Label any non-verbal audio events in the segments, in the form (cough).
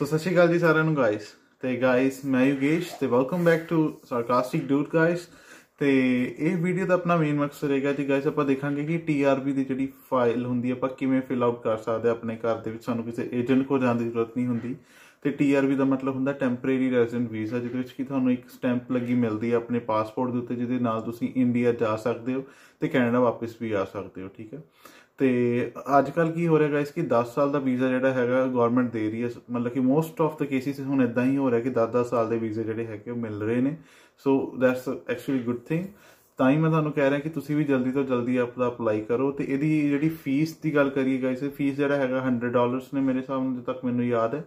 ਸੋ ਸਤਿ ਸ਼੍ਰੀ ਅਕਾਲ ਜੀ ਸਾਰਿਆਂ ਨੂੰ ਗਾਇਸ ਤੇ ਗਾਇਸ ਮੈਂ ਯੁਗੇਸ਼ ਤੇ welcome back to sarcastic dude guys ਤੇ ਇਹ ਵੀਡੀਓ ਦਾ ਆਪਣਾ ਮੇਨ ਮਕਸਦ ਰਹੇਗਾ ਜੀ ਗਾਇਸ ਆਪਾਂ ਦੇਖਾਂਗੇ ਕਿ ਟੀਆਰਪੀ ਦੀ ਜਿਹੜੀ ਫਾਈਲ ਹੁੰਦੀ ਆਪਾਂ ਕਿਵੇਂ ਫਿਲ ਆਊਟ ਕਰ ਸਕਦੇ ਆ ਆਪਣੇ ਘਰ ਦੇ ਵਿੱਚ ਸਾਨੂੰ ਕਿਸੇ ਏਜੰਟ ਕੋਲ ਜਾਣ ਦੀ ਜ਼ਰੂਰਤ ਨਹੀਂ ਹੁੰਦੀ ਤੇ ਟੀਆਰਪੀ ਦਾ ਮਤਲਬ ਹੁੰਦਾ ਟੈਂਪਰੇਰੀ ਰੈਜ਼ੀਡੈਂਟ ਵੀਜ਼ਾ ਜਿਹਦੇ ਵਿੱਚ ਕਿ ਤੁਹਾਨੂੰ ਇੱਕ ਸਟੈਂਪ ਲੱਗੀ ਮਿਲਦੀ ਹੈ ਆਪਣੇ ਪਾਸਪੋਰਟ ਦੇ ਉੱਤੇ ਜਿਹਦੇ ਨਾਲ ਤੁਸੀਂ ਇੰਡੀਆ ਜਾ ਸਕਦੇ ਹੋ ਤੇ ਕੈਨੇਡਾ ਵਾਪਸ ਵੀ ਆ ਸਕਦੇ ਹੋ ਠੀਕ ਹੈ ਤੇ ਅੱਜ ਕੱਲ ਕੀ ਹੋ ਰਿਹਾ ਗਾਇਸ ਕਿ 10 ਸਾਲ ਦਾ ਵੀਜ਼ਾ ਜਿਹੜਾ ਹੈਗਾ ਗਵਰਨਮੈਂਟ ਦੇ ਰਹੀ ਹੈ ਮਤਲਬ ਕਿ ਮੋਸਟ ਆਫ ਦਾ ਕੇਸਿਸ ਹੁਣ ਇਦਾਂ ਹੀ ਹੋ ਰਿਹਾ ਕਿ 10-10 ਸਾਲ ਦੇ ਵੀਜ਼ੇ ਜਿਹੜੇ ਹੈਗੇ ਉਹ ਮਿਲ ਰਹੇ ਨੇ so that's actually good thing ਤਾਂ ਹੀ ਮੈਂ ਤੁਹਾਨੂੰ ਕਹਿ ਰਿਹਾ ਕਿ ਤੁਸੀਂ ਵੀ ਜਲਦੀ ਤੋਂ ਜਲਦੀ ਆਪਦਾ ਅਪਲਾਈ ਕਰੋ ਤੇ ਇਹਦੀ ਜਿਹੜੀ ਫੀਸ ਦੀ ਗੱਲ ਕਰੀਏ ਗਾਇਸ ਫੀਸ ਜਿਹੜਾ ਹੈਗਾ 100 ਡਾਲਰਸ ਨੇ ਮੇਰੇ ਸਾਹਮਣੇ ਜਦ ਤੱਕ ਮੈਨੂੰ ਯਾਦ ਹੈ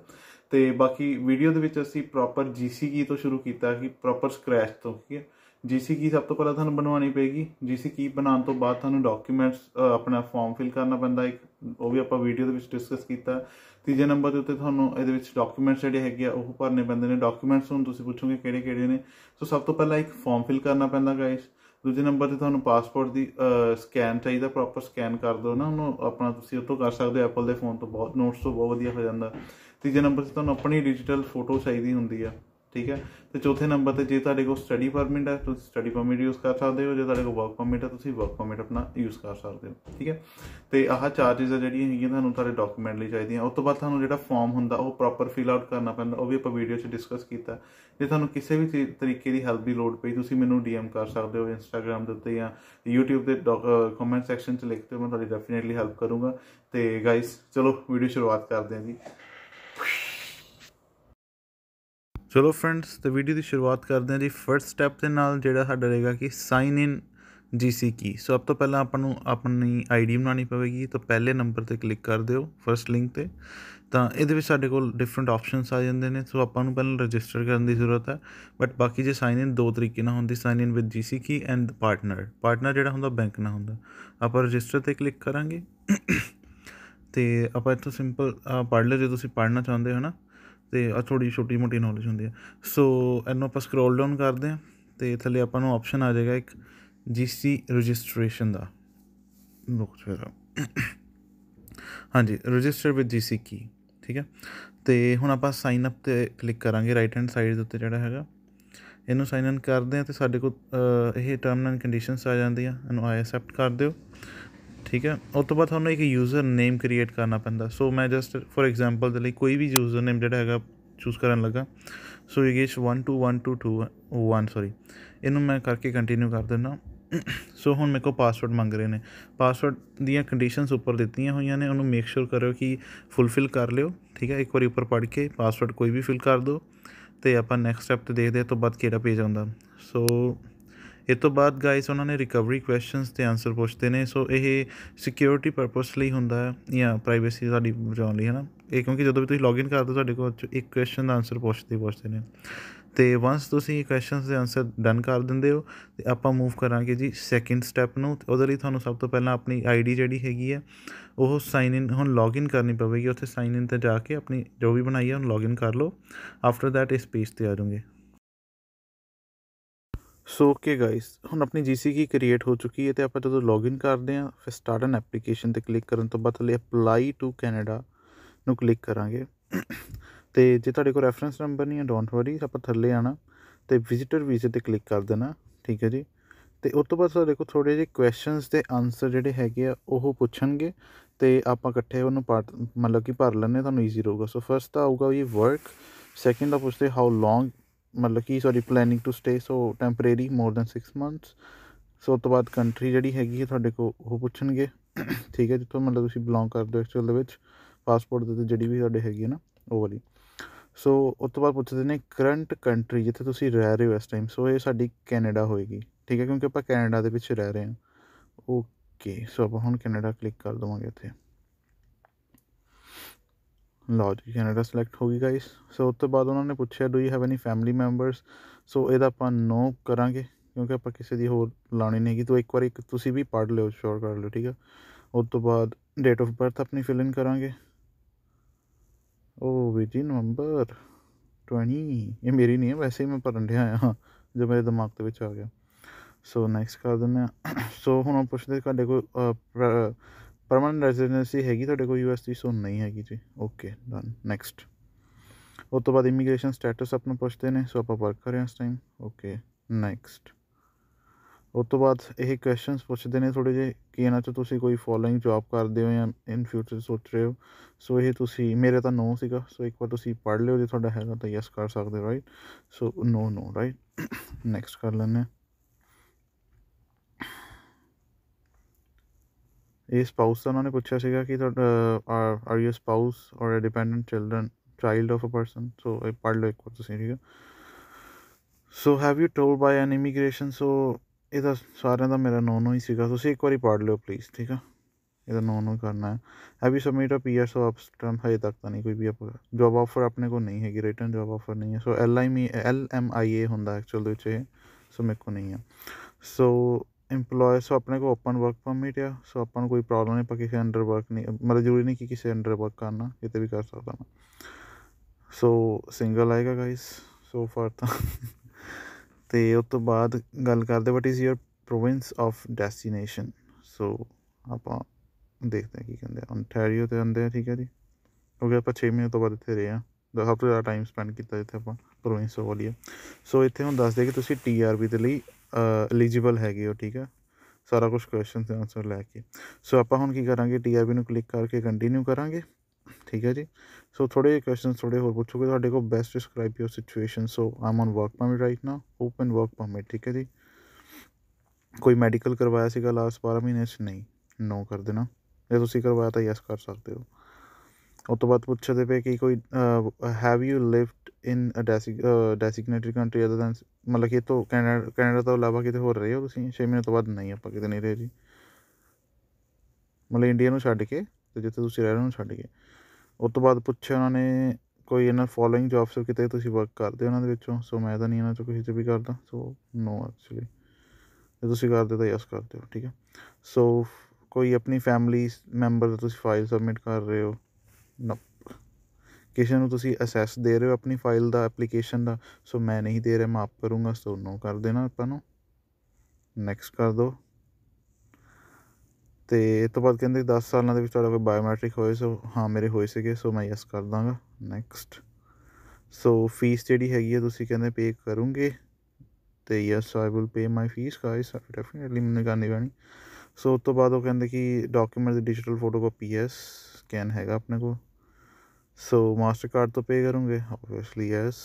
ਤੇ ਬਾਕੀ ਵੀਡੀਓ ਦੇ ਵਿੱਚ ਅਸੀਂ ਪ੍ਰੋਪਰ ਜੀਸੀ ਕੀ ਤੋਂ ਸ਼ੁਰੂ ਕੀਤਾ ਕਿ ਪ੍ਰੋਪਰ ਸਕ੍ਰੈਚ ਤੋਂ ਠੀਕ ਹੈ ਜੀਸੀ ਕੀ ਸਭ ਤੋਂ ਪਹਿਲਾਂ ਤੁਹਾਨੂੰ ਬਣਵਾਉਣੀ ਪਏਗੀ ਜੀਸੀ ਕੀ ਬਣਾਉਣ ਤੋਂ ਬਾਅਦ ਤੁਹਾਨੂੰ ਡਾਕੂਮੈਂਟਸ ਆਪਣਾ ਫਾਰਮ ਫਿਲ ਕਰਨਾ ਪੈਂਦਾ ਇੱਕ ਉਹ ਵੀ ਆਪਾਂ ਵੀਡੀਓ ਦੇ ਵਿੱਚ ਡਿਸਕਸ ਕੀਤਾ ਤੀਜੇ ਨੰਬਰ ਦੇ ਉੱਤੇ ਤੁਹਾਨੂੰ ਇਹਦੇ ਵਿੱਚ ਡਾਕੂਮੈਂਟਸ ਜਿਹੜੇ ਹੈਗੇ ਆ ਉਹ ਭਰਨੇ ਪੈਂਦੇ ਨੇ ਡਾਕੂਮੈਂਟਸ ਹੁਣ ਤੁਸੀਂ ਪੁੱਛੋਗੇ ਕਿਹੜੇ ਕਿਹੜੇ ਨੇ ਸੋ ਸਭ ਤੋਂ ਪਹਿਲਾਂ ਇੱਕ ਫਾਰਮ ਫਿਲ ਕਰਨਾ ਪੈਂਦਾ ਗਾਇਸ ਦੂਜੇ ਨੰਬਰ ਤੇ ਤੁਹਾਨੂੰ ਪਾਸਪੋਰਟ ਦੀ ਸਕੈਨ ਚਾਹੀਦਾ ਪ੍ਰੋਪਰ ਸਕੈਨ ਕਰ ਦਿਓ ਨਾ ਉਹਨੂੰ ਆਪਣਾ ਤੁਸੀਂ ਉਤੋਂ ਕਰ ਸਕਦੇ ਹੋ ਐਪਲ ਦੇ ਫੋਨ ਤੋਂ ਬਹੁਤ ਨੋਟਸ ਤੋਂ ਬਹੁਤ ਵਧੀਆ ਹੋ ਜਾਂਦਾ ਤੀਜੇ ਨੰਬਰ ਤੇ ਤੁਹਾਨੂੰ ਆਪਣੀ ਡਿਜੀਟਲ ਫੋਟੋ ਚਾਹੀਦੀ ਹੁੰਦੀ ਆ ਠੀਕ ਹੈ ਤੇ ਚੌਥੇ ਨੰਬਰ ਤੇ ਜੇ ਤੁਹਾਡੇ ਕੋਲ ਸਟੱਡੀ ਪਰਮਿਟ ਹੈ ਤੁਸੀਂ ਸਟੱਡੀ ਪਰਮਿਟ ਯੂਜ਼ ਕਰ ਸਕਦੇ ਹੋ ਜੇ ਤੁਹਾਡੇ ਕੋਲ ਵਰਕ ਪਰਮਿਟ ਹੈ ਤੁਸੀਂ ਵਰਕ ਪਰਮਿਟ ਆਪਣਾ ਯੂਜ਼ ਕਰ ਸਕਦੇ ਹੋ ਠੀਕ ਹੈ ਤੇ ਆਹ ਚਾਰਜਸ ਚੀਜ਼ਾਂ ਜਿਹੜੀਆਂ ਹੈਗੀਆਂ ਤੁਹਾਨੂੰ ਤੁਹਾਡੇ ਡਾਕੂਮੈਂਟ ਲਈ ਚਾਹੀਦੀਆਂ ਉਸ ਤੋਂ ਬਾਅਦ ਤੁਹਾਨੂੰ ਜਿਹੜਾ ਫਾਰਮ ਹੁੰਦਾ ਉਹ ਪ੍ਰੋਪਰ ਫਿਲ ਆਊਟ ਕਰਨਾ ਪੈਂਦਾ ਉਹ ਵੀ ਆਪਾਂ ਵੀਡੀਓ 'ਚ ਡਿਸਕਸ ਕੀਤਾ ਜੇ ਤੁਹਾਨੂੰ ਕਿਸੇ ਵੀ ਤਰੀਕੇ ਦੀ ਹੈਲਪ ਦੀ ਲੋੜ ਪਈ ਤੁਸੀਂ ਮੈਨੂੰ ਡੀਐਮ ਕਰ ਸਕਦੇ ਹੋ ਇੰਸਟਾਗ੍ਰam ਦੇ ਉੱਤੇ ਜਾਂ YouTube ਦੇ ਕਮੈਂਟ ਸੈਕਸ਼ਨ 'ਚ ਲਿਖ ਦਿਓ ਮੈਂ ਤੁਹਾਡੀ ਡੈਫੀਨਿਟਲੀ ਹੈਲਪ ਕਰੂੰਗਾ ਤੇ ਗਾਇਸ ਚਲੋ ਵੀਡੀਓ ਸ਼ੁਰੂਆਤ ਕਰਦੇ ਹਾਂ ਜੀ ਚਲੋ ਫਰੈਂਡਸ ਤੇ ਵੀਡੀਓ ਦੀ ਸ਼ੁਰੂਆਤ ਕਰਦੇ ਹਾਂ ਜੀ ਫਰਸਟ ਸਟੈਪ ਦੇ ਨਾਲ ਜਿਹੜਾ ਸਾਡਾ ਰਹੇਗਾ ਕਿ ਸਾਈਨ ਇਨ ਜੀਸੀ ਕੀ ਸੋ ਸਭ ਤੋਂ ਪਹਿਲਾਂ ਆਪਾਂ ਨੂੰ ਆਪਣੀ ਆਈਡੀ ਬਣਾਉਣੀ ਪਵੇਗੀ ਤਾਂ ਪਹਿਲੇ ਨੰਬਰ ਤੇ ਕਲਿੱਕ ਕਰ ਦਿਓ ਫਰਸਟ ਲਿੰਕ ਤੇ ਤਾਂ ਇਹਦੇ ਵਿੱਚ ਸਾਡੇ ਕੋਲ ਡਿਫਰੈਂਟ ਆਪਸ਼ਨਸ ਆ ਜਾਂਦੇ ਨੇ ਸੋ ਆਪਾਂ ਨੂੰ ਪਹਿਲਾਂ ਰਜਿਸਟਰ ਕਰਨ ਦੀ ਜ਼ਰੂਰਤ ਹੈ ਬਟ ਬਾਕੀ ਜੇ ਸਾਈਨ ਇਨ ਦੋ ਤਰੀਕੇ ਨਾਲ ਹੁੰਦੀ sign in with GC key and partner partner ਜਿਹੜਾ ਹੁੰਦਾ ਬੈਂਕ ਨਾਲ ਹੁੰਦਾ ਆਪਾਂ ਰਜਿਸਟਰ ਤੇ ਕਲਿੱਕ ਕਰਾਂਗੇ ਤੇ ਆਪਾਂ ਇੱਥੋਂ ਸਿੰਪਲ ਪੜ੍ਹ ਲਓ ਜੇ ਤੁਸੀਂ ਪੜ੍ਹਨਾ ਚਾਹੁੰਦੇ ਹੋ ਨਾ ਤੇ ਆ ਥੋੜੀ ਛੋਟੀ ਮੋਟੀ ਨੌਲੇਜ ਹੁੰਦੀ ਹੈ ਸੋ ਇਹਨੂੰ ਆਪਾਂ ਸਕਰੋਲ ਡਾਊਨ ਕਰਦੇ ਹਾਂ ਤੇ ਥੱਲੇ ਆਪਾਂ ਨੂੰ ਆਪਸ਼ਨ ਆ ਜਾਏਗਾ ਇੱਕ ਜੀਸੀ ਰਜਿਸਟ੍ਰੇਸ਼ਨ ਦਾ ਲੁੱਕ ਜਰਾ ਹਾਂਜੀ ਰਜਿਸਟਰ ਵਿਦ ਜੀਸੀ ਕੀ ਠੀਕ ਹੈ ਤੇ ਹੁਣ ਆਪਾਂ ਸਾਈਨ ਅਪ ਤੇ ਕਲਿੱਕ ਕਰਾਂਗੇ ਰਾਈਟ ਹੈਂਡ ਸਾਈਡ ਦੇ ਉੱਤੇ ਜਿਹੜਾ ਹੈਗਾ ਇਹਨੂੰ ਸਾਈਨ ਇਨ ਕਰਦੇ ਆ ਤੇ ਸਾਡੇ ਕੋਲ ਇਹ ਟਰਮ ਐਂਡ ਕੰਡੀਸ਼ਨਸ ਆ ਜਾਂਦੀਆਂ ਇਹਨੂੰ ਆਈ ਐਕਸੈਪਟ ਕਰ ਦਿਓ ਠੀਕ ਹੈ ਉਸ ਤੋਂ ਬਾਅਦ ਤੁਹਾਨੂੰ ਇੱਕ ਯੂਜ਼ਰ ਨੇਮ ਕ੍ਰੀਏਟ ਕਰਨਾ ਪੈਂਦਾ ਸੋ ਮੈਂ ਜਸਟ ਫੋਰ ਐਗਜ਼ਾਮਪਲ ਦੇ ਲਈ ਕੋਈ ਵੀ ਯੂਜ਼ਰ ਨੇਮ ਜਿਹੜਾ ਹੈਗਾ ਚੂਜ਼ ਕਰਨ ਲੱਗਾ ਸੋ ਯਗੇਸ਼ 121221 ਸੌਰੀ ਇਹਨੂੰ ਮੈਂ ਕਰਕੇ ਕੰਟੀਨਿਊ ਕਰ ਦਿੰਦਾ ਸੋ ਹੁਣ ਮੇਰੇ ਕੋ ਪਾਸਵਰਡ ਮੰਗ ਰਹੇ ਨੇ ਪਾਸਵਰਡ ਦੀਆਂ ਕੰਡੀਸ਼ਨਸ ਉੱਪਰ ਦਿੱਤੀਆਂ ਹੋਈਆਂ ਨੇ ਉਹਨੂੰ ਮੇਕ ਸ਼ੋਰ ਕਰਿਓ ਕਿ ਫੁੱਲਫਿਲ ਕਰ ਲਿਓ ਠੀਕ ਹੈ ਇੱਕ ਵਾਰੀ ਉੱਪਰ ਪੜ੍ਹ ਕੇ ਪਾਸਵਰਡ ਕੋਈ ਵੀ ਫਿਲ ਕਰ ਦਿਓ ਤੇ ਆਪਾਂ ਨੈਕਸਟ ਸਟੈਪ ਤੇ ਦੇਖਦੇ ਹਾਂ ਤੋਂ ਬਾਅਦ ਕਿਹੜਾ ਪੇਜ ਆਉਂਦਾ ਸੋ ਇਹ ਤੋਂ ਬਾਅਦ ਗਾਇਸ ਉਹਨਾਂ ਨੇ ਰਿਕਵਰੀ ਕੁਐਸਚਨਸ ਤੇ ਆਨਸਰ ਪੁੱਛਦੇ ਨੇ ਸੋ ਇਹ ਸਿਕਿਉਰਿਟੀ ਪਰਪਸ ਲਈ ਹੁੰਦਾ ਹੈ ਜਾਂ ਪ੍ਰਾਈਵੇਸੀ ਸਾਡੀ ਬਚਾਉਣ ਲਈ ਹੈ ਨਾ ਇਹ ਕਿਉਂਕਿ ਜਦੋਂ ਵੀ ਤੁਸੀਂ ਲੌਗਇਨ ਕਰਦੇ ਹੋ ਤੁਹਾਡੇ ਕੋਲ ਇੱਕ ਕੁਐਸਚਨ ਦਾ ਆਨਸਰ ਪੁੱਛਦੇ ਪੁੱਛਦੇ ਨੇ ਤੇ ਵਾਂਸ ਤੁਸੀਂ ਕੁਐਸਚਨਸ ਦੇ ਆਨਸਰ ਡਨ ਕਰ ਦਿੰਦੇ ਹੋ ਤੇ ਆਪਾਂ ਮੂਵ ਕਰਾਂਗੇ ਜੀ ਸੈਕਿੰਡ ਸਟੈਪ ਨੂੰ ਉਹਦੇ ਲਈ ਤੁਹਾਨੂੰ ਸਭ ਤੋਂ ਪਹਿਲਾਂ ਆਪਣੀ ਆਈਡੀ ਜਿਹੜੀ ਹੈਗੀ ਹੈ ਉਹ ਸਾਈਨ ਇਨ ਹੁਣ ਲੌਗਇਨ ਕਰਨੀ ਪਵੇਗੀ ਉੱਥੇ ਸਾਈਨ ਇਨ ਤੇ ਜਾ ਕੇ ਆਪਣੀ ਜੋ ਵੀ ਬਣਾਈ ਹੈ ਉਹਨੂੰ ਲੌਗਇਨ ਕਰ ਲਓ ਆਫਟਰ ਥੈਟ ਇਸ ਪੇਜ ਤੇ ਆ ਜਾਓਗੇ ਸੋ ਓਕੇ ਗਾਇਸ ਹੁਣ ਆਪਣੀ ਜੀਸੀ ਕੀ ਕ੍ਰੀਏਟ ਹੋ ਚੁੱਕੀ ਹੈ ਤੇ ਆਪਾਂ ਜਦੋਂ ਲੌਗਇਨ ਕਰਦੇ ਆ ਫਿਰ ਸਟਾਰਟ ਐਨ ਐਪਲੀਕੇਸ਼ਨ ਤੇ ਕਲਿੱਕ ਕਰਨ ਤੋਂ ਬਾਅਦ ਲੈ ਅਪਲਾਈ ਟੂ ਕੈਨੇਡਾ ਨੂੰ ਕਲਿੱਕ ਕਰਾਂਗੇ ਤੇ ਜੇ ਤੁਹਾਡੇ ਕੋਲ ਰੈਫਰੈਂਸ ਨੰਬਰ ਨਹੀਂ ਹੈ ਡੋਨਟ ਵਰੀ ਆਪਾਂ ਥੱਲੇ ਆਣਾ ਤੇ ਵਿਜ਼ਿਟਰ ਵੀਜ਼ੇ ਤੇ ਕਲਿੱਕ ਕਰ ਦੇਣਾ ਠੀਕ ਹੈ ਜੀ ਤੇ ਉਸ ਤੋਂ ਬਾਅਦ ਸਾਡੇ ਕੋਲ ਥੋੜੇ ਜਿਹੇ ਕੁਐਸਚਨਸ ਤੇ ਆਨਸਰ ਜਿਹੜੇ ਹੈਗੇ ਆ ਉਹ ਪੁੱਛਣਗੇ ਤੇ ਆਪਾਂ ਇਕੱਠੇ ਉਹਨੂੰ ਪਾਰਟ ਮਤਲਬ ਕਿ ਭਰ ਲੈਣੇ ਤੁਹਾਨੂੰ ਈਜ਼ੀ ਰਹੂਗਾ ਸੋ ਫਰਸਟ ਆਊਗਾ ਇਹ ਵਰਕ ਸੈਕਿੰਡ ਦਾ ਪੁੱਛਦੇ ਹਾਊ ਲੌਂਗ ਮਤਲਬ ਕਿ sorry planning to stay so temporary more than 6 months so ਤੋਂ ਬਾਅਦ ਕੰਟਰੀ ਜਿਹੜੀ ਹੈਗੀ ਹੈ ਤੁਹਾਡੇ ਕੋ ਉਹ ਪੁੱਛਣਗੇ ਠੀਕ ਹੈ ਜਿੱਥੋਂ ਮਤਲਬ ਤੁਸੀਂ ਬਿਲੋਂਗ ਕਰਦੇ ਹੋ ਐਕਚੁਅਲ ਦੇ ਵਿੱਚ ਪਾਸਪੋਰਟ ਦੇ ਤੇ ਜਿਹੜੀ ਵੀ ਤੁਹਾਡੇ ਹੈਗੀ ਹੈ ਨਾ ਉਹ ਵਾਲੀ ਸੋ ਉਸ ਤੋਂ ਬਾਅਦ ਪੁੱਛਦੇ ਨੇ ਕਰੰਟ ਕੰਟਰੀ ਜਿੱਥੇ ਤੁਸੀਂ ਰਹਿ ਰਹੇ ਹੋ ਇਸ ਟਾਈਮ ਸੋ ਇਹ ਸਾਡੀ ਕੈਨੇਡਾ ਹੋਏਗੀ ਠੀਕ ਹੈ ਕਿਉਂਕਿ ਆਪਾਂ ਕੈਨੇਡਾ ਦੇ ਵਿੱਚ ਰਹਿ ਰਹੇ ਹਾਂ ਓਕੇ ਸੋ ਆਪਾਂ ਹੁਣ ਕੈਨੇਡਾ ਕਲਿੱਕ ਕਰ ਦਵਾਂਗੇ ਇੱਥੇ ਲਾਜ ਜੀ ਕੈਨੇਡਾ ਸਿਲੈਕਟ ਹੋ ਗਈ ਗਾਇਸ ਸੋ ਉਸ ਤੋਂ ਬਾਅਦ ਉਹਨਾਂ ਨੇ ਪੁੱਛਿਆ do you have any family members so ਇਹਦਾ ਆਪਾਂ ਨੋ ਕਰਾਂਗੇ ਕਿਉਂਕਿ ਆਪਾਂ ਕਿਸੇ ਦੀ ਹੋਰ ਲਾਣੀ ਨਹੀਂ ਕਿ ਤੋ ਇੱਕ ਵਾਰ ਇੱਕ ਤੁਸੀਂ ਵੀ ਪੜ ਲਿਓ ਸ਼ੋਰ ਕਰ ਲਿਓ ਠੀਕ ਆ ਉਸ ਤੋਂ ਬਾਅਦ ਡੇਟ ਆਫ ਬਰਥ ਆਪਣੀ ਫਿਲ ਇਨ ਕਰਾਂਗੇ ਉਹ oh, ਵੀ ਜੀ ਨਵੰਬਰ 20 ਇਹ ਮੇਰੀ ਨਹੀਂ ਹੈ ਵੈਸੇ ਹੀ ਮੈਂ ਪੜਨ ਰਿਹਾ ਆ ਜੋ ਮੇਰੇ ਦਿਮਾਗ ਦੇ ਵਿੱਚ ਆ ਗਿਆ ਸੋ ਨੈਕਸਟ ਕਰ ਦਿੰਦੇ ਆ ਸੋ (coughs) ਹੁਣ ਪੁੱਛਦੇ ਤੁਹਾਡੇ ਕੋਈ परमानेंट रेजिडेंसी हैगी यू एस की सो नहीं हैगी जी ओके डन नैक्सट उस तो बाद इमीग्रेसन स्टेटस अपना पुछते हैं सो आप वर्क कर रहे हैं इस टाइम ओके नैक्सट उस तो बाद क्वेश्चन पुछते हैं थोड़े जे कि इन्होंने तो तुम कोई फॉलोइंग जॉब करते हो या इन फ्यूचर सोच रहे हो सो ये मेरे तो नो सो एक बार तुम पढ़ लियो जो थोड़ा है तो यस कर सकते right so no no right next कर लें ये स्पाउस का उन्होंने पूछा सीगा कि are you spouse or a dependent children child of a person so पढ़ लो एक बार तुम ठीक है so have you told by an immigration so यद सारे का तो मेरा नो नो ही सीगा तो एक बार पढ़ लियो प्लीज़ ठीक है यद नो नो ही करना है have you submit a P S of upstream हजे तक तो नहीं कोई भी आप जॉब ऑफर अपने को नहीं हैगी रिटर्न जॉब ऑफर नहीं है so L I M L M I A होंगे एक्चुअल सो मेरे को नहीं है सो ਇੰਪਲੋਏ ਸੋ ਆਪਣੇ ਕੋਲ ਓਪਨ ਵਰਕ ਪਰਮਿਟ ਆ ਸੋ ਆਪਾਂ ਨੂੰ ਕੋਈ ਪ੍ਰੋਬਲਮ ਨਹੀਂ ਆਪਾਂ ਕਿਸੇ ਅੰਡਰ ਵਰਕ ਨਹੀਂ ਮਤਲਬ ਜ਼ਰੂਰੀ ਨਹੀਂ ਕਿ ਕਿਸੇ ਅੰਡਰ ਵਰਕ ਕਰਨਾ ਕਿਤੇ ਵੀ ਕਰ ਸਕਦਾ ਮੈਂ ਸੋ ਸਿੰਗਲ ਆਏਗਾ ਗਾਇਸ ਸੋ ਫਾਰ ਤਾਂ ਤੇ ਉਸ ਤੋਂ ਬਾਅਦ ਗੱਲ ਕਰਦੇ what is your province of destination so ਆਪਾਂ ਦੇਖਦੇ ਹਾਂ ਕੀ ਕਹਿੰਦੇ ਆ ਤੇ ਆਂਦੇ ਆ ਠੀਕ ਹੈ ਜੀ ਕਿਉਂਕਿ ਆਪਾਂ 6 ਮਹੀਨੇ ਤੋਂ ਬਾਅਦ ਇੱਥੇ ਰਹੇ ਆ ਦਾ ਸਭ ਤੋਂ ਜ਼ਿਆਦਾ ਟਾਈਮ ਸਪੈਂਡ ਕੀਤਾ ਇੱਥੇ ਆਪਾਂ ਪ੍ਰੋਵਿੰਸ ਵਾਲੀ ਆ ਸੋ ਇੱਥੇ ਹੁਣ ਦੱਸਦੇ ਕਿ ਤੁਸੀਂ ਟੀਆਰਪੀ ਦੇ ਲਈ ਐਲੀਜੀਬਲ ਹੈਗੇ ਹੋ ਠੀਕ ਆ ਸਾਰਾ ਕੁਝ ਕੁਐਸਚਨ ਤੇ ਆਨਸਰ ਲੈ ਕੇ ਸੋ ਆਪਾਂ ਹੁਣ ਕੀ ਕਰਾਂਗੇ ਟੀਆਰਬੀ ਨੂੰ ਕਲਿੱਕ ਕਰਕੇ ਕੰਟੀਨਿਊ ਕਰਾਂਗੇ ਠੀਕ ਹੈ ਜੀ ਸੋ ਥੋੜੇ ਕੁਐਸਚਨ ਥੋੜੇ ਹੋਰ ਪੁੱਛੋਗੇ ਤੁਹਾਡੇ ਕੋਲ best describe your situation so am on work permit right now open work permit ਠੀਕ ਹੈ ਜੀ ਕੋਈ ਮੈਡੀਕਲ ਕਰਵਾਇਆ ਸੀਗਾ ਲਾਸਟ 12 ਮਹੀਨੇ ਚ ਨਹੀਂ ਨੋ ਕਰ ਦੇਣਾ ਜੇ ਤੁਸੀਂ ਕਰਵਾਇਆ ਤਾਂ ਯੈਸ ਕਰ ਸਕਦੇ ਹੋ ਉਸ ਤੋਂ ਬਾਅਦ ਪੁੱਛਦੇ ਪਏ ਕਿ ਕੋਈ have you lived in a designated country other than ਮਤਲਬ ਕਿ ਤੋ ਕੈਨੇਡਾ ਕੈਨੇਡਾ ਤੋਂ ਇਲਾਵਾ ਕਿਤੇ ਹੋਰ ਰਹੇ ਹੋ ਤੁਸੀਂ 6 ਮਹੀਨੇ ਤੋਂ ਬਾਅਦ ਨਹੀਂ ਆਪਾਂ ਕਿਤੇ ਨਹੀਂ ਰਹੇ ਜੀ ਮਤਲਬ ਇੰਡੀਆ ਨੂੰ ਛੱਡ ਕੇ ਤੇ ਜਿੱਥੇ ਤੁਸੀਂ ਰਹਿ ਰਹੇ ਹੋ ਛੱਡ ਕੇ ਉਸ ਤੋਂ ਬਾਅਦ ਪੁੱਛਿਆ ਉਹਨਾਂ ਨੇ ਕੋਈ ਇਹਨਾਂ ਫੋਲੋਇੰਗ ਜੌਬਸ ਕਿਤੇ ਤੁਸੀਂ ਵਰਕ ਕਰਦੇ ਉਹਨਾਂ ਦੇ ਵਿੱਚੋਂ ਸੋ ਮੈਂ ਤਾਂ ਨਹੀਂ ਇਹਨਾਂ ਚੋਂ ਕਿਸੇ ਚ ਵੀ ਕਰਦਾ ਸੋ ਨੋ ਐਕਚੁਅਲੀ ਜੇ ਤੁਸੀਂ ਕਰਦੇ ਤਾਂ ਯੈਸ ਕਰਦੇ ਹੋ ਠੀਕ ਹੈ ਸੋ ਕੋਈ ਆਪਣੀ ਫੈਮਿਲੀ ਮੈਂਬਰ ਦਾ ਤੁਸੀਂ ਫਾਈਲ ਸਬਮਿਟ ਕਰ ਰਹੇ ਹੋ ਨਾ ਕਿਸੇ ਨੂੰ ਤੁਸੀਂ ਅਸੈਸ ਦੇ ਰਹੇ ਹੋ ਆਪਣੀ ਫਾਈਲ ਦਾ ਐਪਲੀਕੇਸ਼ਨ ਦਾ ਸੋ ਮੈਂ ਨਹੀਂ ਦੇ ਰਿਹਾ ਮਾਫ ਕਰੂੰਗਾ ਸੋ ਨੋ ਕਰ ਦੇਣਾ ਆਪਾਂ ਨੂੰ ਨੈਕਸਟ ਕਰ ਦਿਓ ਤੇ ਇਸ ਤੋਂ ਬਾਅਦ ਕਹਿੰਦੇ 10 ਸਾਲਾਂ ਦੇ ਵਿੱਚ ਤੁਹਾਡਾ ਕੋਈ ਬਾਇਓਮੈਟ੍ਰਿਕ ਹੋਏ ਸੋ ਹਾਂ ਮੇਰੇ ਹੋਏ ਸੀਗੇ ਸੋ ਮੈਂ ਯੈਸ ਕਰ ਦਾਂਗਾ ਨੈਕਸਟ ਸੋ ਫੀਸ ਜਿਹੜੀ ਹੈਗੀ ਹੈ ਤੁਸੀਂ ਕਹਿੰਦੇ ਪੇ ਕਰੋਗੇ ਤੇ yes I will pay my fees guys definitely ਮੈਨੂੰ ਕਰਨੀ ਪੈਣੀ ਸੋ ਉਸ ਤੋਂ ਬਾਅਦ ਉਹ ਕਹਿੰਦੇ ਕਿ ਡਾਕੂਮੈਂਟ ਦੀ ਡਿਜੀਟਲ ਫੋਟੋ ਐਸ ਸਕੈਨ ਹੈਗਾ ਆਪਣੇ ਕੋਲ ਸੋ ਮਾਸਟਰ ਕਾਰਡ ਤੋਂ ਪੇ ਕਰੋਗੇ ਆਬਵੀਅਸਲੀ ਯੈਸ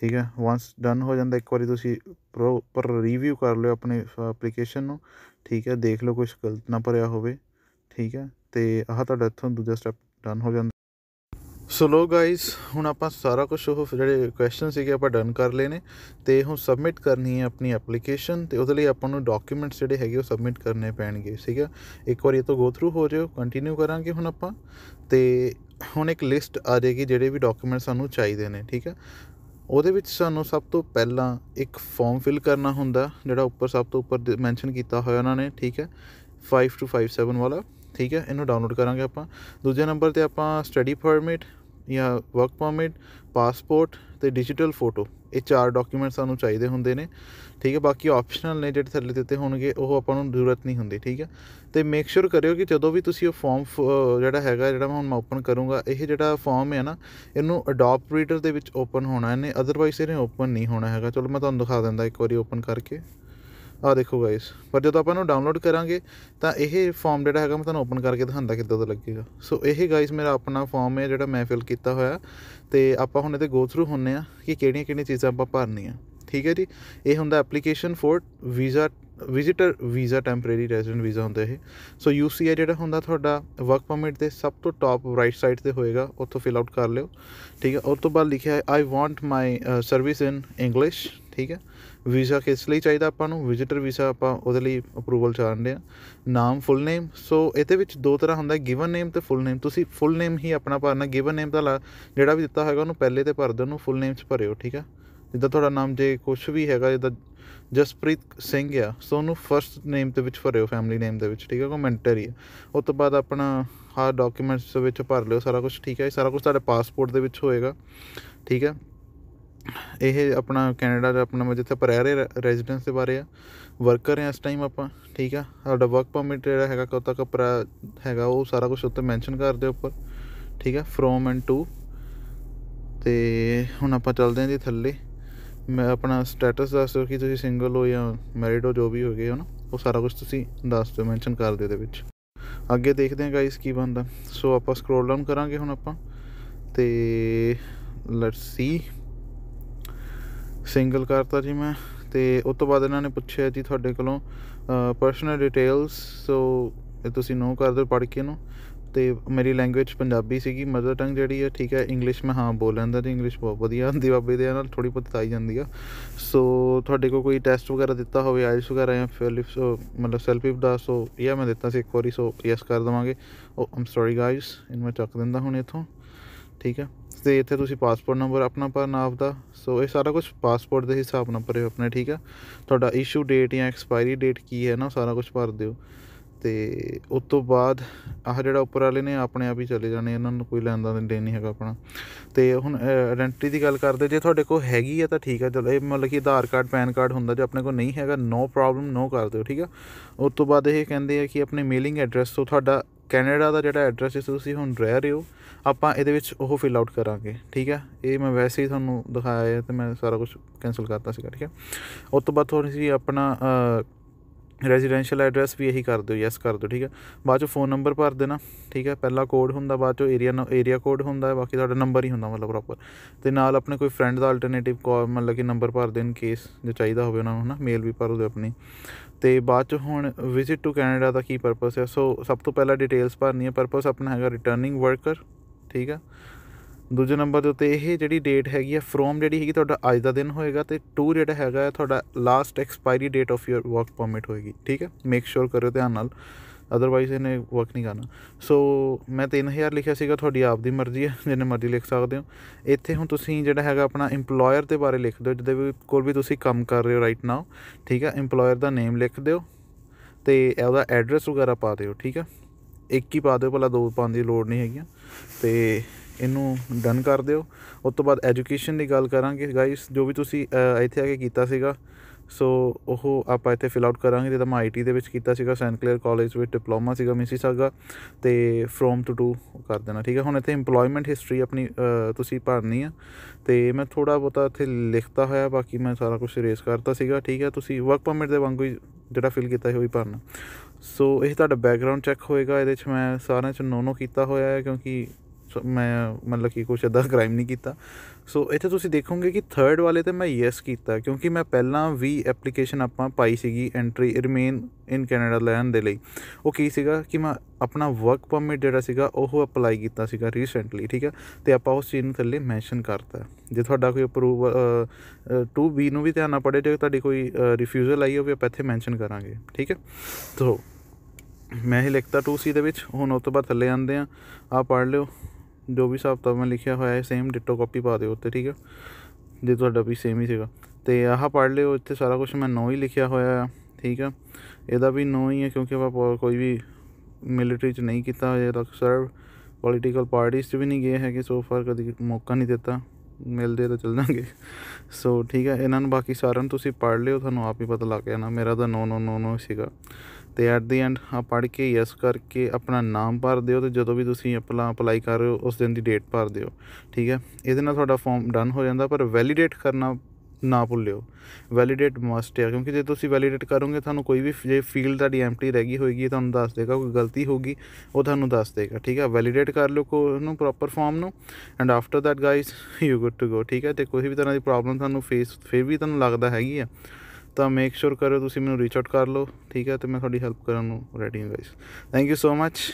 ਠੀਕ ਹੈ ਵਾਂਸ ਡਨ ਹੋ ਜਾਂਦਾ ਇੱਕ ਵਾਰੀ ਤੁਸੀਂ ਪ੍ਰੋਪਰ ਰਿਵਿਊ ਕਰ ਲਿਓ ਆਪਣੀ ਐਪਲੀਕੇਸ਼ਨ ਨੂੰ ਠੀਕ ਹੈ ਦੇਖ ਲਓ ਕੁਝ ਗਲਤ ਨਾ ਭਰਿਆ ਹੋਵੇ ਠੀਕ ਹੈ ਤੇ ਆਹ ਤੁਹਾਡਾ ਇੱਥੋਂ ਦੂਜਾ ਸਟੈਪ ਡਨ ਹੋ ਜਾਂਦਾ ਸੋ ਲੋ ਗਾਇਸ ਹੁਣ ਆਪਾਂ ਸਾਰਾ ਕੁਝ ਉਹ ਜਿਹੜੇ ਕੁਐਸਚਨ ਸੀਗੇ ਆਪਾਂ ਡਨ ਕਰ ਲਏ ਨੇ ਤੇ ਹੁਣ ਸਬਮਿਟ ਕਰਨੀ ਹੈ ਆਪਣੀ ਐਪਲੀਕੇਸ਼ਨ ਤੇ ਉਹਦੇ ਲਈ ਆਪਾਂ ਨੂੰ ਡਾਕੂਮੈਂਟਸ ਜਿਹੜੇ ਹੈਗੇ ਉਹ ਸਬਮਿਟ ਕਰਨੇ ਪੈਣਗੇ ਠੀਕ ਹੈ ਇੱਕ ਵਾਰ ਇਹ ਤੋਂ ਗੋ ਥਰੂ ਹੋ ਜਾਓ ਕੰਟੀਨਿਊ ਕਰਾਂਗੇ ਹੁਣ ਆਪਾਂ ਤੇ ਹੁਣ ਇੱਕ ਲਿਸਟ ਆ ਜਾਏਗੀ ਜਿਹੜੇ ਵੀ ਡਾਕੂਮੈਂਟ ਸਾਨੂੰ ਚਾਹੀਦੇ ਨੇ ਠੀਕ ਹੈ ਉਹਦੇ ਵਿੱਚ ਸਾਨੂੰ ਸਭ ਤੋਂ ਪਹਿਲਾਂ ਇੱਕ ਫਾਰਮ ਫਿਲ ਕਰਨਾ ਹੁੰਦਾ ਜਿਹੜਾ ਉੱਪਰ ਸਭ ਤੋਂ ਉੱਪਰ ਮੈਂਸ਼ਨ ਕੀਤਾ ਹੋਇਆ ਉਹਨਾਂ ਨੇ ਠੀਕ ਹੈ 5257 ਵਾਲਾ ਠੀਕ ਹੈ ਇਹਨੂੰ ਡਾਊਨਲੋਡ ਕਰਾਂਗੇ ਆਪਾਂ ਦੂਜੇ ਨੰਬਰ ਤੇ ਆਪਾਂ ਸਟੱਡੀ ਪਰਮਿਟ ਜਾਂ ਵਰਕ ਪਰਮਿਟ ਪਾਸਪੋਰਟ ਤੇ ਡਿਜੀਟਲ ਫੋਟੋ ਇਹ ਚਾਰ ਡਾਕੂਮੈਂਟ ਸਾਨੂੰ ਚਾਹੀਦੇ ਹੁੰਦੇ ਨੇ ਠੀਕ ਹੈ ਬਾਕੀ ਆਪਸ਼ਨਲ ਨੇ ਜਿਹੜੇ ਥੱਲੇ ਦਿੱਤੇ ਹੋਣਗੇ ਉਹ ਆਪਾਂ ਨੂੰ ਜ਼ਰੂਰਤ ਨਹੀਂ ਹੁੰਦੀ ਠੀਕ ਹੈ ਤੇ ਮੇਕ ਸ਼ੋਰ ਕਰਿਓ ਕਿ ਜਦੋਂ ਵੀ ਤੁਸੀਂ ਉਹ ਫਾਰਮ ਜਿਹੜਾ ਹੈਗਾ ਜਿਹੜਾ ਮੈਂ ਹੁਣ ਮੈਂ ਓਪਨ ਕਰੂੰਗਾ ਇਹ ਜਿਹੜਾ ਫਾਰਮ ਹੈ ਨਾ ਇਹਨੂੰ ਅਡਾਪਟ ਰੀਡਰ ਦੇ ਵਿੱਚ ਓਪਨ ਹੋਣਾ ਹੈ ਨੇ ਅਦਰਵਾਈਜ਼ ਇਹਨੇ ਓਪਨ ਨਹੀਂ ਹੋਣਾ ਹੈਗਾ ਚਲੋ ਮੈਂ ਤੁਹਾਨੂੰ ਦਿਖਾ ਦਿੰਦਾ ਇੱਕ ਵਾਰੀ ਓਪਨ ਕਰਕੇ ਆ ਦੇਖੋ ਗਾਇਸ ਪਰ ਜਦੋਂ ਆਪਾਂ ਇਹਨੂੰ ਡਾਊਨਲੋਡ ਕਰਾਂਗੇ ਤਾਂ ਇਹ ਫਾਰਮ ਜਿਹੜਾ ਹੈਗਾ ਮੈਂ ਤੁਹਾਨੂੰ ਓਪਨ ਕਰਕੇ ਦਿਖਾਉਂਦਾ ਕਿੱਦਾਂ ਦਾ ਲੱਗੇਗਾ ਸੋ ਇਹ ਗਾਇਸ ਮੇਰਾ ਆਪਣਾ ਫਾਰਮ ਹੈ ਜਿਹੜਾ ਮੈਂ ਫਿਲ ਕੀਤਾ ਹੋਇਆ ਤੇ ਆਪਾਂ ਹੁਣ ਇਹਦੇ ਗੋ ਥਰੂ ਹੁੰਨੇ ਆ ਕਿ ਕਿਹੜੀਆਂ ਕਿਹੜੀਆਂ ਚੀਜ਼ਾਂ ਆਪਾਂ ਭਰਨੀਆਂ ਠੀਕ ਹੈ ਜੀ ਇਹ ਹੁੰਦਾ application for visa visitor visa temporary resident visa ਹੁੰਦਾ ਇਹ ਸੋ ਯੂਸੀਆ ਜਿਹੜਾ ਹੁੰਦਾ ਤੁਹਾਡਾ ਵਰਕ ਪਰਮਿਟ ਦੇ ਸਭ ਤੋਂ ਟਾਪ ਰਾਈਟ ਸਾਈਡ ਤੇ ਹੋਏਗਾ ਉੱਥੋਂ ਫਿਲ ਆਊਟ ਕਰ ਲਿਓ ਠੀਕ ਹੈ ਉਸ ਤੋਂ ਬਾਅਦ ਲਿਖਿਆ ਹੈ I want my service in English ਠੀਕ ਹੈ ਵੀਜ਼ਾ ਕਿਸ ਲਈ ਚਾਹੀਦਾ ਆਪਾਂ ਨੂੰ ਵਿਜ਼ਿਟਰ ਵੀਜ਼ਾ ਆਪਾਂ ਉਹਦੇ ਲਈ ਅਪਰੂਵਲ ਚਾਹੁੰਦੇ ਆ ਨਾਮ ਫੁੱਲ ਨੇਮ ਸੋ ਇਹਦੇ ਵਿੱਚ ਦੋ ਤਰ੍ਹਾਂ ਹੁੰਦਾ ਗਿਵਨ ਨੇਮ ਤੇ ਫੁੱਲ ਨੇਮ ਤੁਸੀਂ ਫੁੱਲ ਨੇਮ ਹੀ ਆਪਣਾ ਭਰਨਾ ਗਿਵਨ ਨੇਮ ਦਾ ਜਿਹੜਾ ਵੀ ਦਿੱਤਾ ਹੋਏਗਾ ਉਹਨੂੰ ਪਹਿਲੇ ਤੇ ਭਰ ਦਿਓ ਉਹਨੂੰ ਫੁੱਲ ਨੇਮ 'ਚ ਭਰਿਓ ਠੀਕ ਹੈ ਜਿੱਦਾਂ ਤੁਹਾਡਾ ਨਾਮ ਜੇ ਕੁਝ ਵੀ ਹੈਗਾ ਜਿੱਦਾਂ ਜਸਪ੍ਰੀਤ ਸਿੰਘ ਆ ਸੋ ਉਹਨੂੰ ਫਰਸਟ ਨੇਮ ਦੇ ਵਿੱਚ ਭਰਿਓ ਫੈਮਿਲੀ ਨੇਮ ਦੇ ਵਿੱਚ ਠੀਕ ਹੈ ਕਮੈਂਟਰੀ ਆ ਉਸ ਤੋਂ ਬਾਅਦ ਆਪਣਾ ਹਰ ਡਾਕੂਮੈਂਟਸ ਦੇ ਵਿੱਚ ਭਰ ਲਿਓ ਸਾਰਾ ਕੁਝ ਠੀਕ ਹੈ ਸਾਰਾ ਕੁਝ ਤੁਹਾਡੇ ਪਾਸਪੋਰਟ ਦੇ ਵਿੱਚ ਹੋਏਗਾ ਠੀਕ ਹੈ ਇਹ ਆਪਣਾ ਕੈਨੇਡਾ ਦਾ ਆਪਣਾ ਜਿੱਥੇ ਪਰ ਰਹੇ ਰੈਜ਼ੀਡੈਂਸ ਦੇ ਬਾਰੇ ਆ ਵਰਕਰ ਆ ਇਸ ਟਾਈਮ ਆਪਾਂ ਠੀਕ ਆ ਤੁਹਾਡਾ ਵਰਕ ਪਰਮਿਟ ਜਿਹੜਾ ਹੈਗਾ ਕਦੋਂ ਤੱਕ ਪਰ ਹੈਗਾ ਉਹ ਸਾਰਾ ਕੁਝ ਉੱਤੇ ਮੈਂਸ਼ਨ ਕਰ ਦਿਓ ਉੱਪਰ ਠੀਕ ਆ ਫਰੋਮ ਐਂਡ ਟੂ ਤੇ ਹੁਣ ਆਪਾਂ ਚੱਲਦੇ ਆਂ ਜੀ ਥੱਲੇ ਮੈਂ ਆਪਣਾ ਸਟੇਟਸ ਦੱਸ ਦਿਓ ਕਿ ਤੁਸੀਂ ਸਿੰਗਲ ਹੋ ਜਾਂ ਮੈਰਿਡ ਹੋ ਜੋ ਵੀ ਹੋਗੇ ਹੋ ਨਾ ਉਹ ਸਾਰਾ ਕੁਝ ਤੁਸੀਂ ਦੱਸ ਦਿਓ ਮੈਂਸ਼ਨ ਕਰ ਦਿਓ ਦੇ ਵਿੱਚ ਅੱਗੇ ਦੇਖਦੇ ਹਾਂ ਗਾਇਸ ਕੀ ਬੰਦਾ ਸੋ ਆਪਾਂ ਸਕਰੋਲ ਡਾਊਨ ਕਰਾਂਗੇ ਹੁਣ ਆਪਾਂ ਤੇ ਲੈਟਸ ਸੀ ਸਿੰਗਲ ਕਰਤਾ ਜੀ ਮੈਂ ਤੇ ਉਸ ਤੋਂ ਬਾਅਦ ਇਹਨਾਂ ਨੇ ਪੁੱਛਿਆ ਜੀ ਤੁਹਾਡੇ ਕੋਲੋਂ ਪਰਸਨਲ ਡਿਟੇਲਸ ਸੋ ਇਹ ਤੁਸੀਂ ਨੋ ਕਰ ਦਿਓ ਪੜ ਕੇ ਨੂੰ ਤੇ ਮੇਰੀ ਲੈਂਗੁਏਜ ਪੰਜਾਬੀ ਸੀਗੀ ਮਦਰ ਟੰਗ ਜਿਹੜੀ ਹੈ ਠੀਕ ਹੈ ਇੰਗਲਿਸ਼ ਮੈਂ ਹਾਂ ਬੋਲ ਲੈਂਦਾ ਤੇ ਇੰਗਲਿਸ਼ ਬਹੁਤ ਵਧੀਆ ਹੁੰਦੀ ਬਾਬੇ ਦੇ ਨਾਲ ਥੋੜੀ ਬਹੁਤ ਆਈ ਜਾਂਦੀ ਆ ਸੋ ਤੁਹਾਡੇ ਕੋਲ ਕੋਈ ਟੈਸਟ ਵਗੈਰਾ ਦਿੱਤਾ ਹੋਵੇ ਆਇਲਸ ਵਗੈਰਾ ਜਾਂ ਫਿਲਿਪਸ ਮਤਲਬ ਸੈਲਫੀ ਦਾ ਸੋ ਇਹ ਮੈਂ ਦਿੱਤਾ ਸੀ ਇੱਕ ਵਾਰੀ ਸੋ ਯੈਸ ਕਰ ਦਵਾਂਗੇ ਓ ਆਮ ਸੌਰੀ ਗਾਇਸ ਇਨ ਮੈਂ ਚੱਕ ਦਿੰਦਾ ਹੁਣ ਇੱਥੋਂ ਠੀਕ ਹੈ ਤੇ ਇੱਥੇ ਤੁਸੀਂ ਪਾਸਪੋਰਟ ਨੰਬਰ ਆਪਣਾ ਪਰ ਨਾਮ ਦਾ ਸੋ ਇਹ ਸਾਰਾ ਕੁਝ ਪਾਸਪੋਰਟ ਦੇ ਹਿਸਾਬ ਨਾਲ ਭਰਿਓ ਆਪਣੇ ਠੀਕ ਹੈ ਤੁਹਾਡਾ ਇਸ਼ੂ ਡੇਟ ਜਾਂ ਐਕਸਪਾਇਰੀ ਡੇਟ ਕੀ ਹੈ ਨਾ ਸਾਰਾ ਕੁਝ ਭਰ ਦਿਓ ਤੇ ਉਸ ਤੋਂ ਬਾਅਦ ਆਹ ਜਿਹੜਾ ਉੱਪਰ ਵਾਲੇ ਨੇ ਆਪਣੇ ਆਪ ਹੀ ਚਲੇ ਜਾਣੇ ਇਹਨਾਂ ਨੂੰ ਕੋਈ ਲੈਣ ਦਾ ਦੇਣ ਨਹੀਂ ਹੈਗਾ ਆਪਣਾ ਤੇ ਹੁਣ ਆਇਡੈਂਟੀ ਦੀ ਗੱਲ ਕਰਦੇ ਜੇ ਤੁਹਾਡੇ ਕੋਲ ਹੈਗੀ ਆ ਤਾਂ ਠੀਕ ਆ ਚਲੋ ਇਹ ਮਤਲਬ ਕਿ ਆਧਾਰ ਕਾਰਡ ਪੈਨ ਕਾਰਡ ਹੁੰਦਾ ਜੇ ਆਪਣੇ ਕੋਲ ਨਹੀਂ ਹੈਗਾ ਨੋ ਪ੍ਰੋਬਲਮ ਨੋ ਕਰ ਦਿਓ ਠੀਕ ਆ ਉਸ ਤੋਂ ਬਾਅਦ ਇਹ ਕਹਿੰਦੇ ਆ ਕਿ ਆਪਣੇ ਮੇਲਿੰਗ ਐਡਰੈਸ ਤੋਂ ਤੁਹਾਡਾ ਕੈਨੇਡਾ ਦਾ ਜਿਹੜਾ ਐਡਰੈਸ ਹੈ ਤੁਸੀਂ ਹੁਣ ਰਹਿ ਰਹੇ ਹੋ ਆਪਾਂ ਇਹਦੇ ਵਿੱਚ ਉਹ ਫਿਲ ਆਊਟ ਕਰਾਂਗੇ ਠੀਕ ਹੈ ਇਹ ਮੈਂ ਵੈਸੇ ਹੀ ਤੁਹਾਨੂੰ ਦਿਖਾਇਆ ਹੈ ਤੇ ਮੈਂ ਸਾਰਾ ਕੁਝ ਕੈਨਸਲ ਕਰਤਾ ਸੀ ਠੀਕ ਹੈ ਉਸ ਤੋਂ ਬਾਅਦ ਥੋੜੀ ਆਪਣਾ ਰੈਜ਼ੀਡੈਂਸ਼ੀਅਲ ਐਡਰੈਸ ਵੀ ਇਹੀ ਕਰ ਦਿਓ ਯੈਸ ਕਰ ਦਿਓ ਠੀਕ ਹੈ ਬਾਅਦ ਚ ਫੋਨ ਨੰਬਰ ਭਰ ਦੇਣਾ ਠੀਕ ਹੈ ਪਹਿਲਾ ਕੋਡ ਹੁੰਦਾ ਬਾਅਦ ਚ ਏਰੀਆ ਏਰੀਆ ਕੋਡ ਹੁੰਦਾ ਬਾਕੀ ਤੁਹਾਡਾ ਨੰਬਰ ਹੀ ਹੁੰਦਾ ਮਤਲਬ ਪ੍ਰੋਪਰ ਤੇ ਨਾਲ ਆਪਣੇ ਕੋਈ ਫਰੈਂਡ ਦਾ ਅਲਟਰਨੇਟਿਵ ਕਾਲ ਮਤਲਬ ਕਿ ਨੰਬਰ ਭਰ ਦੇਣ ਕੇਸ ਜੇ ਚਾਹੀਦਾ ਹੋਵੇ ਉਹਨਾਂ ਨੂੰ ਹਨਾ ਮੇਲ ਵੀ ਭਰ ਦਿਓ ਆਪਣੀ ਤੇ ਬਾਅਦ ਚ ਹੁਣ ਵਿਜ਼ਿਟ ਟੂ ਕੈਨੇਡਾ ਦਾ ਕੀ ਪਰਪਸ ਹੈ ਸੋ ਸਭ ਤੋਂ ਪਹਿਲਾਂ ਡਿਟੇਲਸ ਭਰਨੀ ਹੈ ਪਰਪਸ ਆਪਣਾ ਹੈਗਾ ਰਿਟਰਨਿੰਗ ਵਰਕਰ ਠੀਕ ਹੈ ਦੂਜੇ ਨੰਬਰ ਦੇ ਉੱਤੇ ਇਹ ਜਿਹੜੀ ਡੇਟ ਹੈਗੀ ਆ ਫਰੋਮ ਜਿਹੜੀ ਹੈਗੀ ਤੁਹਾਡਾ ਅੱਜ ਦਾ ਦਿਨ ਹੋਏਗਾ ਤੇ ਟੂ ਜਿਹੜਾ ਹੈਗਾ ਤੁਹਾਡਾ last expiry date of your work permit ਹੋਏਗੀ ਠੀਕ ਹੈ ਮੇਕ ਸ਼ੋਰ ਕਰਿਓ ਧਿਆਨ ਨਾਲ ਅਦਰਵਾਈਜ਼ ਇਹਨੇ ਵਰਕ ਨਹੀਂ ਕਰਨਾ ਸੋ ਮੈਂ 3000 ਲਿਖਿਆ ਸੀਗਾ ਤੁਹਾਡੀ ਆਪ ਦੀ ਮਰਜ਼ੀ ਹੈ ਜਿੰਨੇ ਮਰਜ਼ੀ ਲਿਖ ਸਕਦੇ ਹੋ ਇੱਥੇ ਹੁਣ ਤੁਸੀਂ ਜਿਹੜਾ ਹੈਗਾ ਆਪਣਾ EMPLOYER ਦੇ ਬਾਰੇ ਲਿਖ ਦਿਓ ਜਿਹਦੇ ਵੀ ਕੋਲ ਵੀ ਤੁਸੀਂ ਕੰਮ ਕਰ ਰਹੇ ਹੋ ਰਾਈਟ ਨਾਓ ਠੀਕ ਹੈ EMPLOYER ਦਾ ਨੇਮ ਲਿਖ ਦਿਓ ਤੇ ਇਹਦਾ ਐਡਰੈਸ ਵਗੈਰਾ ਪਾ ਦਿਓ ਠੀਕ ਹੈ ਇੱਕ ਹੀ ਪਾ ਦਿਓ ਭਲਾ ਦੋ ਪਾਉਣ ਦੀ ਲੋੜ ਨਹੀਂ ਹੈਗੀ ਤੇ ਇਹਨੂੰ ਡਨ ਕਰ ਦਿਓ ਉਸ ਤੋਂ ਬਾਅਦ ਐਜੂਕੇਸ਼ਨ ਦੀ ਗੱਲ ਕਰਾਂਗੇ ਗਾਇਸ ਜੋ ਵੀ ਤੁਸੀਂ ਇੱਥੇ ਆ ਕੇ ਕੀਤਾ ਸੀਗਾ ਸੋ ਉਹ ਆਪਾਂ ਇੱਥੇ ਫਿਲ ਆਊਟ ਕਰਾਂਗੇ ਜਿਹਦਾ ਮੈਂ ਆਈਟੀ ਦੇ ਵਿੱਚ ਕੀਤਾ ਸੀਗਾ ਸੈਂਟ ਕਲੇਅਰ ਕਾਲਜ ਵਿੱਚ ਡਿਪਲੋਮਾ ਸੀਗਾ ਮਿਸੀਸਾਗਾ ਤੇ ਫਰੋਮ ਟੂ ਟੂ ਕਰ ਦੇਣਾ ਠੀਕ ਹੈ ਹੁਣ ਇੱਥੇ ਏਮਪਲੋਇਮੈਂਟ ਹਿਸਟਰੀ ਆਪਣੀ ਤੁਸੀਂ ਭਰਨੀ ਆ ਤੇ ਮੈਂ ਥੋੜਾ ਬੋਤਾ ਇੱਥੇ ਲਿਖਤਾ ਹੋਇਆ ਬਾਕੀ ਮੈਂ ਸਾਰਾ ਕੁਝ ਰੇਸ ਕਰਤਾ ਸੀਗਾ ਠੀਕ ਹੈ ਤੁਸੀਂ ਵਰਕ ਪਰਮਿਟ ਦੇ ਵਾਂਗੂ ਜਿਹੜਾ ਫਿਲ ਕੀਤਾ ਹੋਈ ਭਰਨਾ ਸੋ ਇਹ ਤੁਹਾਡਾ ਬੈਕਗ੍ਰਾਉਂਡ ਚੈੱਕ ਹੋਏਗਾ ਇਹਦੇ ਵਿੱਚ ਮੈਂ ਸਾਰਿਆਂ ਚ ਨੋ ਨੋ ਕੀਤਾ ਹੋਇਆ ਹੈ ਕਿਉਂਕਿ ਮੈਂ ਮਤਲਬ ਕਿ ਕੁਛ ਅਦਾ ਕ੍ਰਾਈਮ ਨਹੀਂ ਕੀਤਾ ਸੋ ਇੱਥੇ ਤੁਸੀਂ ਦੇਖੋਗੇ ਕਿ 3rd ਵਾਲੇ ਤੇ ਮੈਂ ਯੈਸ ਕੀਤਾ ਕਿਉਂਕਿ ਮੈਂ ਪਹਿਲਾਂ ਵੀ ਐਪਲੀਕੇਸ਼ਨ ਆਪਾਂ ਪਾਈ ਸੀਗੀ ਐਂਟਰੀ ਰਿਮੇਨ ਇਨ ਕੈਨੇਡਾ ਲੈਣ ਦੇ ਲਈ ਉਹ ਕੀ ਸੀਗਾ ਕਿ ਮੈਂ ਆਪਣਾ ਵਰਕ ਪਰਮਿਟ ਜਿਹੜਾ ਸੀਗਾ ਉਹ ਅਪਲਾਈ ਕੀਤਾ ਸੀਗਾ ਰੀਸੈਂਟਲੀ ਠੀਕ ਹੈ ਤੇ ਆਪਾਂ ਉਸ ਚੀਜ਼ ਨੂੰ ਥੱਲੇ ਮੈਂਸ਼ਨ ਕਰਤਾ ਜੇ ਤੁਹਾਡਾ ਕੋਈ ਅਪਰੂਵ 2B ਨੂੰ ਵੀ ਧਿਆਨ ਨਾ ਪੜੇ ਜੇ ਤੁਹਾਡੀ ਕੋਈ ਰਿਫਿਊਜ਼ਲ ਆਈ ਹੋਵੇ ਆਪਾਂ ਇੱਥੇ ਮੈਂਸ਼ਨ ਕਰਾਂਗੇ ਠੀਕ ਹੈ ਸੋ ਮੈਂ ਹੀ ਲਿਖਤਾ 2C ਦੇ ਵਿੱਚ ਹੁਣ ਉਸ ਤੋਂ ਬਾਅਦ ਥੱਲੇ ਆਂਦੇ ਆ ਆ ਪੜ ਲਿਓ ਜੋ ਵੀ ਹਿਸਾਬ ਤਾਂ ਮੈਂ ਲਿਖਿਆ ਹੋਇਆ ਹੈ ਸੇਮ ਡਿਟੋ ਕਾਪੀ ਪਾ ਦਿਓ ਉੱਤੇ ਠੀਕ ਹੈ ਜੇ ਤੁਹਾਡਾ ਵੀ ਸੇਮ ਹੀ ਸੀਗਾ ਤੇ ਆਹ ਪੜ੍ਹ ਲਿਓ ਇੱਥੇ ਸਾਰਾ ਕੁਝ ਮੈਂ ਨੋ ਹੀ ਲਿਖਿਆ ਹੋਇਆ ਹੈ ਠੀਕ ਹੈ ਇਹਦਾ ਵੀ ਨੋ ਹੀ ਹੈ ਕਿਉਂਕਿ ਆਪਾਂ ਕੋਈ ਵੀ ਮਿਲਟਰੀ 'ਚ ਨਹੀਂ ਕੀਤਾ ਹੋਇਆ ਤੱਕ ਸਰਵ ਪੋਲੀਟੀਕਲ ਪਾਰਟੀਆਂ 'ਚ ਵੀ ਨਹੀਂ ਗਏ ਹੈਗੇ ਸੋ ਫਾਰ ਕਦੀ ਮੌਕਾ ਨਹੀਂ ਦਿੱਤਾ ਮਿਲਦੇ ਤਾਂ ਚੱਲ ਜਾਾਂਗੇ ਸੋ ਠੀਕ ਹੈ ਇਹਨਾਂ ਨੂੰ ਬਾਕੀ ਸਾਰਿਆਂ ਨੂੰ ਤੁਸੀਂ ਪੜ੍ਹ ਲਿਓ ਤੁਹਾਨੂੰ ਆਪ ਹੀ ਪਤਾ ਲੱਗ ਜਾਣਾ ਮੇਰਾ ਤਾਂ ਨੋ ਨੋ ਨੋ ਨੋ ਸੀਗਾ ਤੇ ਐਟ ਦੀ ਐਂਡ ਆ ਪੜ ਕੇ ਯੈਸ ਕਰਕੇ ਆਪਣਾ ਨਾਮ ਭਰ ਦਿਓ ਤੇ ਜਦੋਂ ਵੀ ਤੁਸੀਂ ਆਪਣਾ ਅਪਲਾਈ ਕਰ ਰਹੇ ਹੋ ਉਸ ਦਿਨ ਦੀ ਡੇਟ ਭਰ ਦਿਓ ਠੀਕ ਹੈ ਇਹਦੇ ਨਾਲ ਤੁਹਾਡਾ ਫਾਰਮ ਡਨ ਹੋ ਜਾਂਦਾ ਪਰ ਵੈਲੀਡੇਟ ਕਰਨਾ ਨਾ ਭੁੱਲਿਓ ਵੈਲੀਡੇਟ ਮਸਟ ਹੈ ਕਿਉਂਕਿ ਜੇ ਤੁਸੀਂ ਵੈਲੀਡੇਟ ਕਰੋਗੇ ਤੁਹਾਨੂੰ ਕੋਈ ਵੀ ਜੇ ਫੀਲਡ ਤੁਹਾਡੀ ਐਮਪਟੀ ਰਹਿ ਗਈ ਹੋਏਗੀ ਤੁਹਾਨੂੰ ਦੱਸ ਦੇਗਾ ਕੋਈ ਗਲਤੀ ਹੋਗੀ ਉਹ ਤੁਹਾਨੂੰ ਦੱਸ ਦੇਗਾ ਠੀਕ ਹੈ ਵੈਲੀਡੇਟ ਕਰ ਲਓ ਕੋ ਨੂੰ ਪ੍ਰੋਪਰ ਫਾਰਮ ਨੂੰ and after that guys you good to go ਠੀਕ ਹੈ ਤੇ ਕੋਈ ਵੀ ਤਰ੍ਹਾਂ ਦੀ ਪ੍ਰੋਬਲਮ ਤੁਹਾਨੂੰ ਫੇਸ ਫੇਰ ਵੀ ਤੁਹਾਨੂੰ ਲੱਗਦਾ ਹੈਗੀ ਆ ਤਾਂ ਮੇਕ ਸ਼ੋਰ ਕਰੋ ਤੁਸੀਂ ਮੈਨੂੰ ਰੀਚ ਆਊਟ ਕਰ ਲਓ ਠੀਕ ਹੈ ਤੇ ਮੈਂ ਤੁਹਾਡੀ ਹੈਲਪ ਕਰਨ ਨੂੰ ਰੈਡੀ ਹਾਂ guys thank you so much